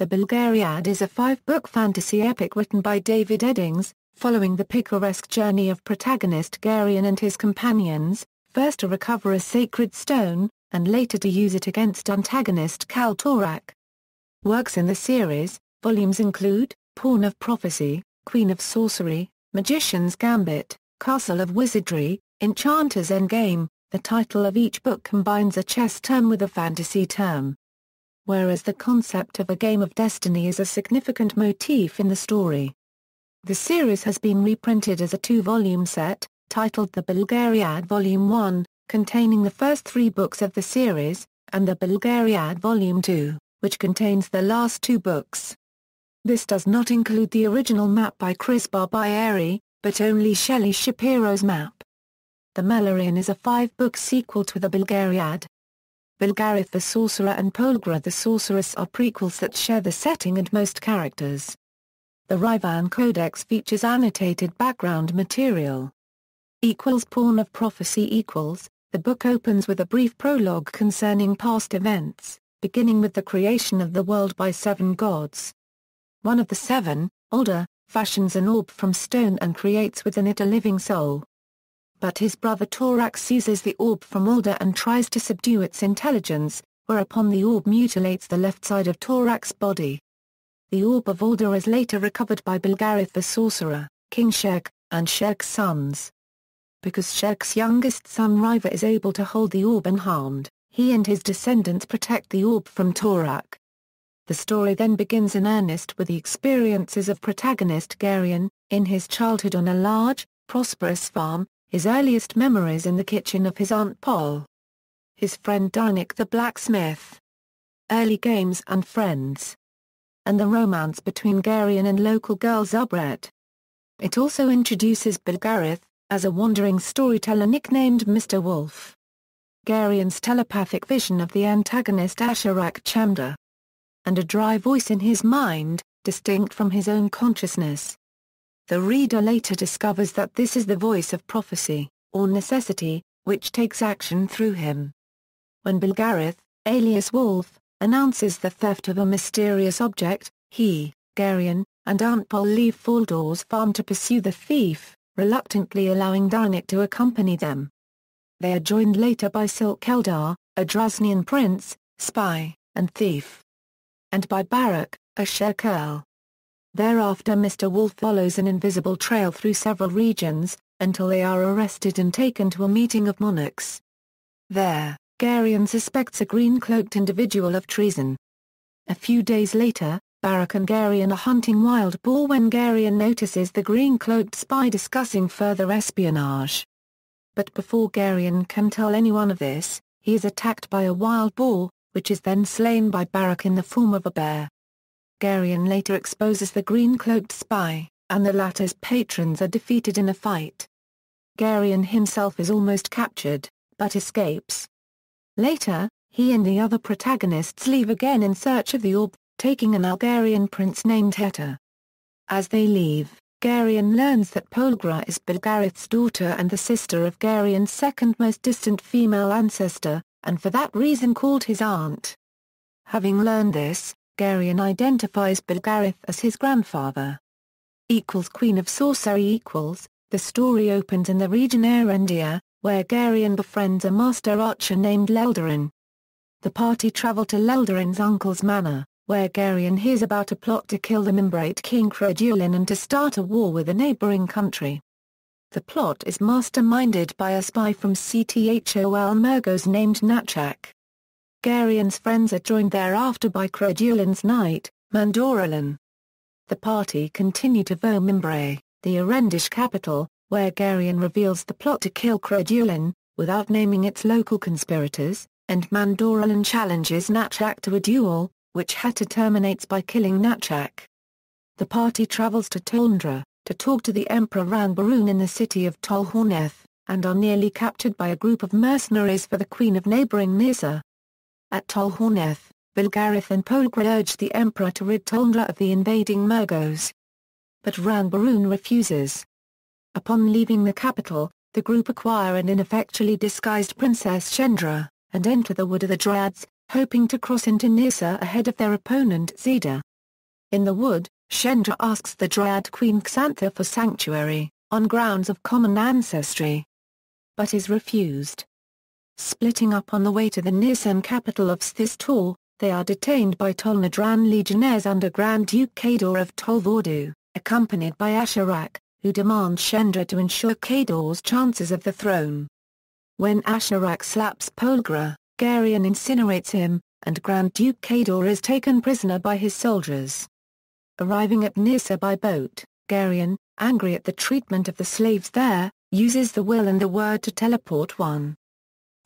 The Bulgariad is a five-book fantasy epic written by David Eddings, following the picaresque journey of protagonist Garion and his companions, first to recover a sacred stone, and later to use it against antagonist Kal Torak. Works in the series, volumes include, Pawn of Prophecy, Queen of Sorcery, Magician's Gambit, Castle of Wizardry, Enchanter's Endgame, the title of each book combines a chess term with a fantasy term whereas the concept of a game of destiny is a significant motif in the story. The series has been reprinted as a two-volume set, titled The Bulgariad Volume 1, containing the first three books of the series, and The Bulgariad Volume 2, which contains the last two books. This does not include the original map by Chris Barbieri, but only Shelley Shapiro's map. The Malarian is a five-book sequel to The Bulgariad, Belgarith the Sorcerer and Polgra the Sorceress are prequels that share the setting and most characters. The Rivan Codex features annotated background material. Equals Pawn of Prophecy equals, the book opens with a brief prologue concerning past events, beginning with the creation of the world by seven gods. One of the seven, Older, fashions an orb from stone and creates within it a living soul but his brother Torak seizes the orb from Alder and tries to subdue its intelligence, whereupon the orb mutilates the left side of Torak's body. The orb of Alder is later recovered by Bilgarith the sorcerer, King Shek, and Shek's sons. Because Shek's youngest son Riva is able to hold the orb unharmed, he and his descendants protect the orb from Torak. The story then begins in earnest with the experiences of protagonist Garion in his childhood on a large, prosperous farm, his earliest memories in the kitchen of his Aunt Paul, His friend Dinek the blacksmith. Early games and friends. And the romance between Garion and local girl Zubret. It also introduces Bilgareth, as a wandering storyteller nicknamed Mr. Wolf. Garion's telepathic vision of the antagonist Asherak Chamda. And a dry voice in his mind, distinct from his own consciousness, the reader later discovers that this is the voice of prophecy, or necessity, which takes action through him. When Bilgarith, alias Wolf, announces the theft of a mysterious object, he, Garion, and Aunt Paul leave Faldor's farm to pursue the thief, reluctantly allowing Dinek to accompany them. They are joined later by Silk a Drasnian prince, spy, and thief. And by Barak, a Sherkel. Thereafter Mr. Wolf follows an invisible trail through several regions, until they are arrested and taken to a meeting of monarchs. There, Garion suspects a green-cloaked individual of treason. A few days later, Barak and Garion are hunting wild boar when Garion notices the green-cloaked spy discussing further espionage. But before Garion can tell anyone of this, he is attacked by a wild boar, which is then slain by Barak in the form of a bear. Garion later exposes the green-cloaked spy, and the latter's patrons are defeated in a fight. Garion himself is almost captured, but escapes. Later, he and the other protagonists leave again in search of the orb, taking an Algarian prince named Heta. As they leave, Garion learns that Polgra is Bilgarith's daughter and the sister of Garion's second most distant female ancestor, and for that reason called his aunt. Having learned this, Bulgarian identifies Bulgarith as his grandfather. Equals Queen of Sorcery equals, the story opens in the region Erendia, where Garion befriends a master archer named Leldarin. The party travel to Leldarin's uncle's manor, where Garion hears about a plot to kill the Membrate King Credulin and to start a war with a neighboring country. The plot is masterminded by a spy from CTHOL Mergos named Natchak. Garian's friends are joined thereafter by Credulin's knight, Mandoralan. The party continue to Vomimbre, the Arendish capital, where Garion reveals the plot to kill Credulin without naming its local conspirators, and Mandoralan challenges Natchak to a duel, which Hatta terminates by killing Natchak. The party travels to Tondra, to talk to the Emperor Ranbarun in the city of Tolhorneth, and are nearly captured by a group of mercenaries for the Queen of neighboring Nisa. At Tolhorneth, Bilgarith and Polgra urge the emperor to rid Tolndra of the invading Mergos, But Ranbarun refuses. Upon leaving the capital, the group acquire an ineffectually disguised Princess Chendra, and enter the Wood of the Dryads, hoping to cross into Nissa ahead of their opponent Zeda. In the wood, Chendra asks the Dryad Queen Xantha for sanctuary, on grounds of common ancestry. But is refused. Splitting up on the way to the Nisan capital of Sthistor, they are detained by Tolnadran legionnaires under Grand Duke Kador of Tolvordu, accompanied by Asharak, who demands Shendra to ensure Kador's chances of the throne. When Asharak slaps Polgra, Garion incinerates him, and Grand Duke Kador is taken prisoner by his soldiers. Arriving at Nissa by boat, Garion, angry at the treatment of the slaves there, uses the will and the word to teleport one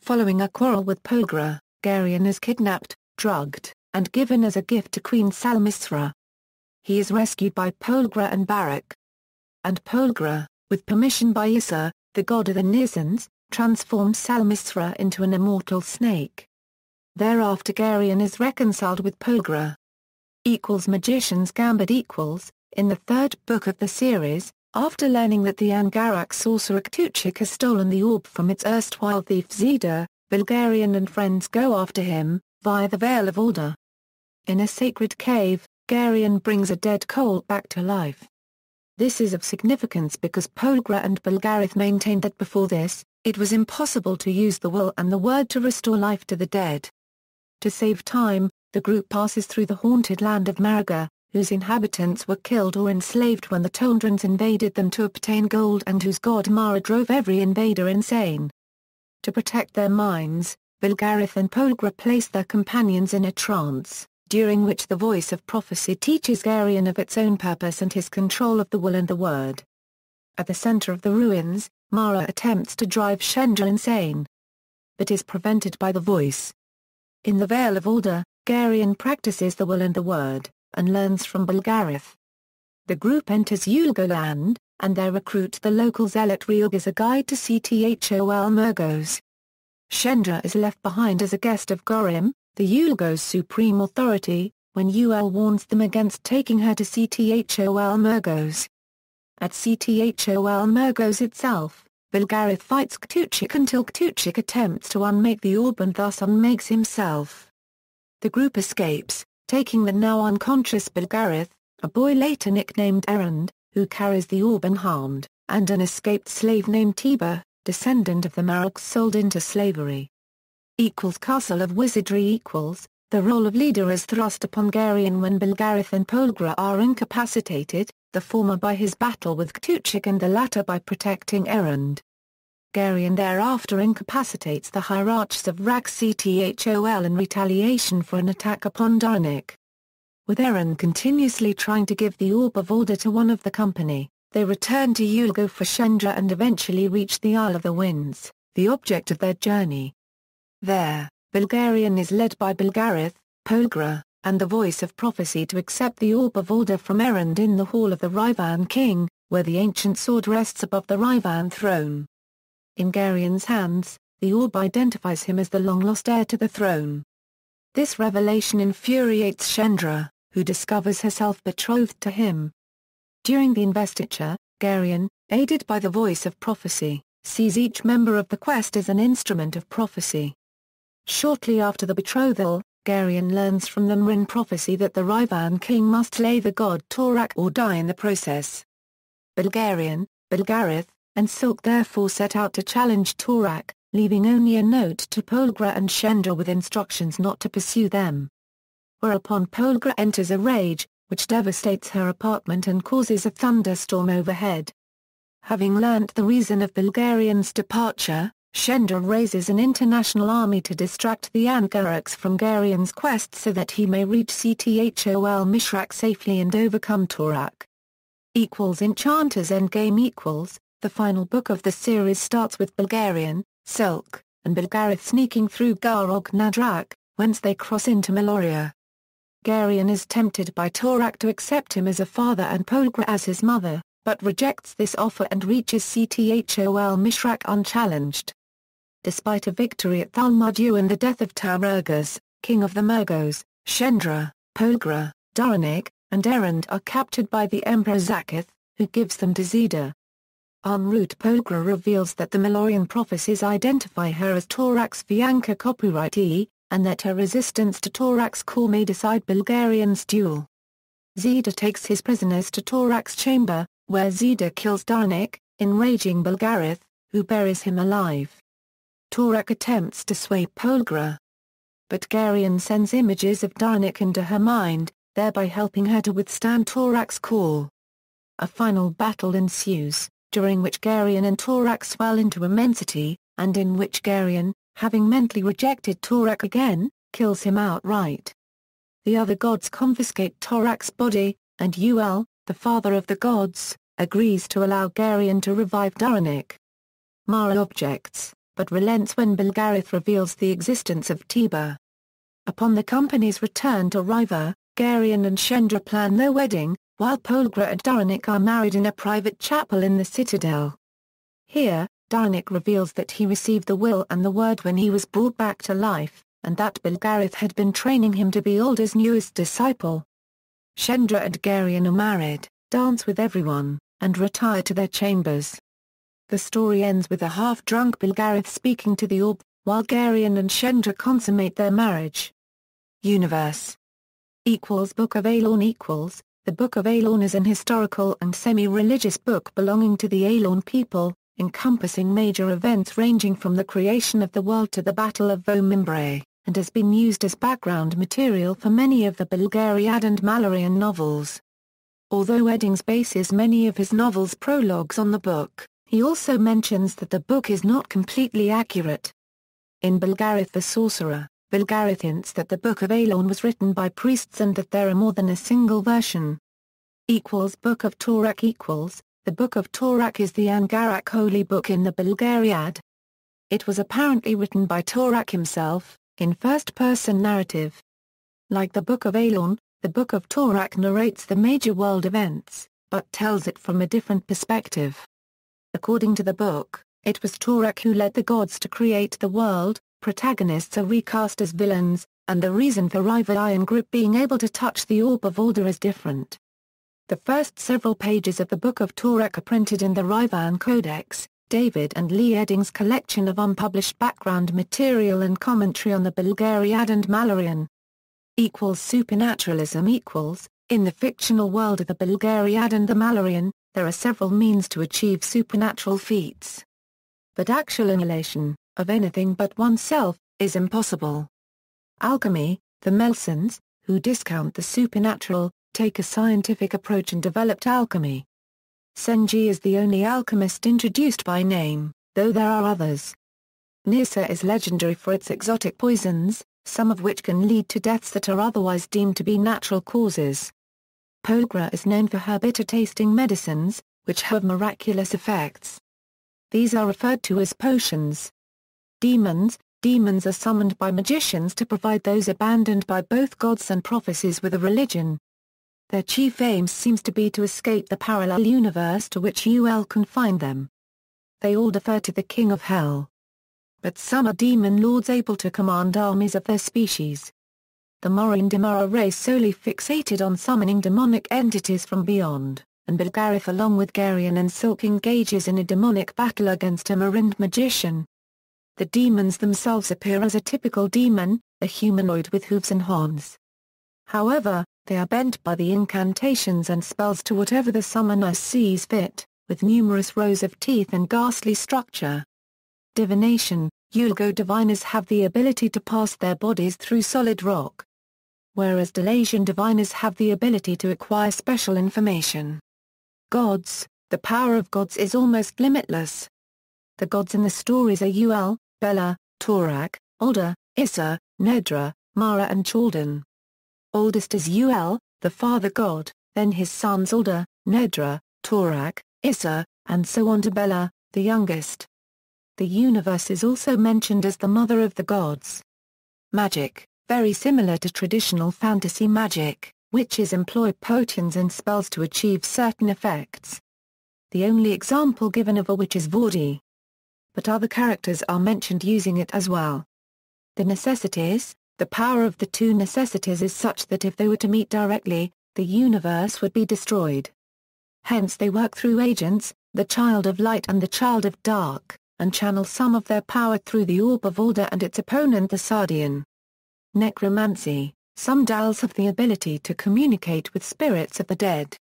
Following a quarrel with Pogra, Garion is kidnapped, drugged, and given as a gift to Queen Salmisra. He is rescued by Polgra and Barak. And Polgra, with permission by Issa, the god of the Nizans, transforms Salmisra into an immortal snake. Thereafter Garion is reconciled with Polgra. Equals Magician's Gambit equals, in the third book of the series, after learning that the Angarak sorcerer Ktuchik has stolen the orb from its erstwhile thief Zida, Bulgarian and friends go after him, via the Vale of Alder. In a sacred cave, Garion brings a dead coal back to life. This is of significance because Polgra and Bulgarith maintained that before this, it was impossible to use the will and the word to restore life to the dead. To save time, the group passes through the haunted land of Mariga, whose inhabitants were killed or enslaved when the Tondrans invaded them to obtain gold and whose god Mara drove every invader insane. To protect their minds, Bilgarith and Polgra place their companions in a trance, during which the voice of prophecy teaches Garion of its own purpose and his control of the will and the word. At the center of the ruins, Mara attempts to drive Shendra insane, but is prevented by the voice. In the Vale of Alder, Garion practices the will and the word, and learns from Bulgarith. The group enters Yulgoland, and there recruit the local zealot Ryog as a guide to CTHOL Murgos. Shendra is left behind as a guest of Gorim, the Yulgo's supreme authority, when Ul warns them against taking her to CTHOL Murgos. At CTHOL Murgos itself, Bilgarith fights Ktuchik until Ktuchik attempts to unmake the orb and thus unmakes himself. The group escapes, taking the now unconscious Bilgarith, a boy later nicknamed Erend, who carries the orb unharmed, and an escaped slave named Tiber, descendant of the Maroks sold into slavery. Equals Castle of Wizardry equals, the role of leader is thrust upon Garion when Bilgarith and Polgra are incapacitated, the former by his battle with Ktuchik and the latter by protecting Erend. Bulgarian thereafter incapacitates the Hierarchs of CTHOL in retaliation for an attack upon Dornick. With Eren continuously trying to give the Orb of Order to one of the company, they return to Yulgo for Shendra and eventually reach the Isle of the Winds, the object of their journey. There, Bulgarian is led by Bulgarith, Polgra, and the voice of prophecy to accept the orb of order from Erend in the hall of the Rivan king, where the ancient sword rests above the Rivan throne. In Garion's hands, the orb identifies him as the long-lost heir to the throne. This revelation infuriates Chandra, who discovers herself betrothed to him. During the investiture, Garion, aided by the voice of prophecy, sees each member of the quest as an instrument of prophecy. Shortly after the betrothal, Garion learns from the Marin prophecy that the Rivan king must slay the god Torak or die in the process. Bulgarian, Bulgarith, and Silk therefore set out to challenge Torak, leaving only a note to Polgra and Shendra with instructions not to pursue them. Whereupon Polgra enters a rage, which devastates her apartment and causes a thunderstorm overhead. Having learnt the reason of Bulgarian's departure, Shendra raises an international army to distract the Ankaraks from Garian's quest so that he may reach Cthol Mishrak safely and overcome Torak. Equals Enchanters Endgame equals the final book of the series starts with Bulgarian, Silk, and Bulgarith sneaking through Garog Nadrak, whence they cross into Meloria. Garion is tempted by Torak to accept him as a father and Polgra as his mother, but rejects this offer and reaches Cthol Mishrak unchallenged. Despite a victory at Thalmudu and the death of Tarurgas, king of the Mergos, Shendra, Polgra, Daranik, and Erend are captured by the Emperor Zakath, who gives them to Zeta, En route Pogra reveals that the Malorian prophecies identify her as Torax Vianka copyrightee, and that her resistance to Torax core may decide Bulgarian's duel. Zeta takes his prisoners to Torax chamber, where Zeta kills Darnik, enraging Bulgarith, who buries him alive. Torak attempts to sway Polgra. But Garion sends images of Darnik into her mind, thereby helping her to withstand Torak's call. A final battle ensues during which Garion and Torak swell into immensity, and in which Garion, having mentally rejected Torak again, kills him outright. The other gods confiscate Torak's body, and Ul, the father of the gods, agrees to allow Garion to revive Duranik. Mara objects, but relents when Belgarith reveals the existence of Tiber. Upon the company's return to Riva, Garion and Chandra plan their wedding, while Polgra and Durranick are married in a private chapel in the citadel. Here, Durranick reveals that he received the will and the word when he was brought back to life, and that Bilgarith had been training him to be Alder's newest disciple. Shendra and Garion are married, dance with everyone, and retire to their chambers. The story ends with a half-drunk Bilgarith speaking to the orb, while Garion and Shendra consummate their marriage. Universe equals Book of Alon equals the Book of Elon is an historical and semi-religious book belonging to the Elon people, encompassing major events ranging from the creation of the world to the Battle of Vomimbre, and has been used as background material for many of the Bulgariad and Malarian novels. Although Eddings bases many of his novel's prologues on the book, he also mentions that the book is not completely accurate. In Bulgarith the Sorcerer, Vulgarith hints that the Book of Elon was written by priests and that there are more than a single version. Equals Book of Torak equals, the Book of Torak is the Angarak holy book in the Bulgariad. It was apparently written by Torak himself, in first-person narrative. Like the Book of Elon, the Book of Torak narrates the major world events, but tells it from a different perspective. According to the book, it was Torak who led the gods to create the world, protagonists are recast as villains, and the reason for rival Iron Grip being able to touch the Orb of Order is different. The first several pages of the Book of Torek are printed in the Rivan Codex, David and Lee Edding's collection of unpublished background material and commentary on the Bulgariad and Malarian. Equals supernaturalism equals, in the fictional world of the Bulgariad and the Malarian, there are several means to achieve supernatural feats. But actual annihilation, of anything but oneself, is impossible. Alchemy, the Melsons, who discount the supernatural, take a scientific approach and developed alchemy. Senji is the only alchemist introduced by name, though there are others. Nirsa is legendary for its exotic poisons, some of which can lead to deaths that are otherwise deemed to be natural causes. Pogra is known for her bitter-tasting medicines, which have miraculous effects. These are referred to as potions demons, demons are summoned by magicians to provide those abandoned by both gods and prophecies with a religion. Their chief aim seems to be to escape the parallel universe to which UL confined them. They all defer to the king of hell. But some are demon lords able to command armies of their species. The Morindimara race solely fixated on summoning demonic entities from beyond, and Bilgarith along with Garion and Silk engages in a demonic battle against a Marind magician, the demons themselves appear as a typical demon, a humanoid with hooves and horns. However, they are bent by the incantations and spells to whatever the summoner sees fit, with numerous rows of teeth and ghastly structure. Divination Yulgo diviners have the ability to pass their bodies through solid rock. Whereas Delasian diviners have the ability to acquire special information. Gods The power of gods is almost limitless. The gods in the stories are Ul, Bella, Torak, Older, Issa, Nedra, Mara and Chaldan. Oldest is Uel, the father god, then his sons Older, Nedra, Torak, Issa, and so on to Bella, the youngest. The universe is also mentioned as the mother of the gods. Magic, very similar to traditional fantasy magic, witches employ potions and spells to achieve certain effects. The only example given of a witch is Vordi, but other characters are mentioned using it as well. The necessities, the power of the two necessities is such that if they were to meet directly, the universe would be destroyed. Hence they work through agents, the child of light and the child of dark, and channel some of their power through the orb of order and its opponent the Sardian. Necromancy Some Dals have the ability to communicate with spirits of the dead.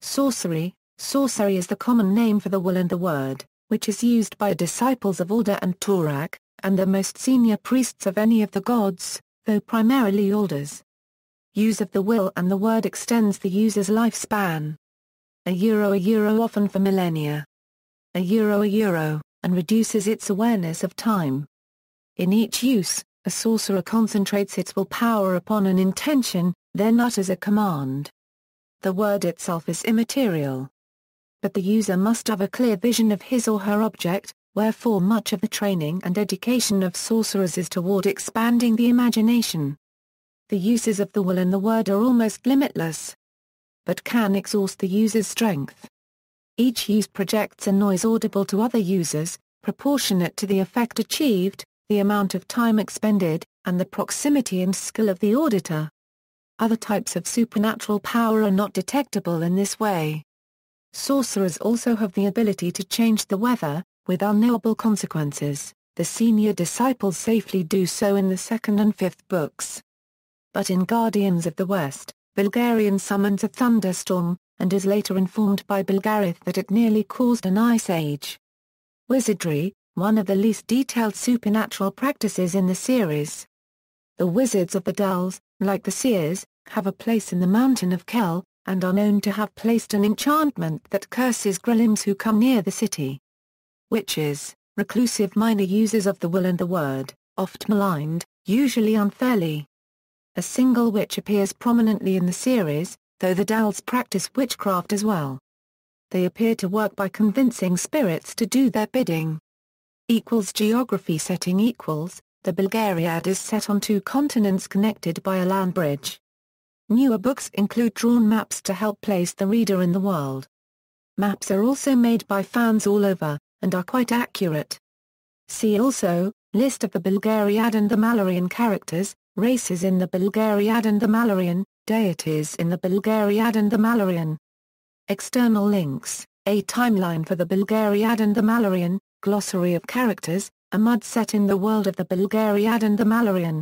Sorcery Sorcery is the common name for the will and the word which is used by disciples of Alder and Torak, and the most senior priests of any of the gods, though primarily Alders. Use of the will and the word extends the user's lifespan. A euro a euro often for millennia. A euro a euro, and reduces its awareness of time. In each use, a sorcerer concentrates its will power upon an intention, then utters a command. The word itself is immaterial but the user must have a clear vision of his or her object, wherefore much of the training and education of sorcerers is toward expanding the imagination. The uses of the will and the word are almost limitless, but can exhaust the user's strength. Each use projects a noise audible to other users, proportionate to the effect achieved, the amount of time expended, and the proximity and skill of the auditor. Other types of supernatural power are not detectable in this way. Sorcerers also have the ability to change the weather, with unknowable consequences. The senior disciples safely do so in the second and fifth books. But in Guardians of the West, Bulgarian summons a thunderstorm, and is later informed by Bulgarith that it nearly caused an ice age. Wizardry, one of the least detailed supernatural practices in the series. The wizards of the Dulls, like the seers, have a place in the mountain of Kel, and are known to have placed an enchantment that curses Grelims who come near the city. Witches, reclusive minor users of the will and the word, oft maligned, usually unfairly. A single witch appears prominently in the series, though the Dalles practice witchcraft as well. They appear to work by convincing spirits to do their bidding. Equals geography setting equals, the Bulgariad is set on two continents connected by a land bridge. Newer books include drawn maps to help place the reader in the world. Maps are also made by fans all over, and are quite accurate. See also, List of the Bulgariad and the Malarian characters, races in the Bulgariad and the Malarian, deities in the Bulgariad and the Malarian. External links, a timeline for the Bulgariad and the Malarian, glossary of characters, a mud set in the world of the Bulgariad and the Malarian.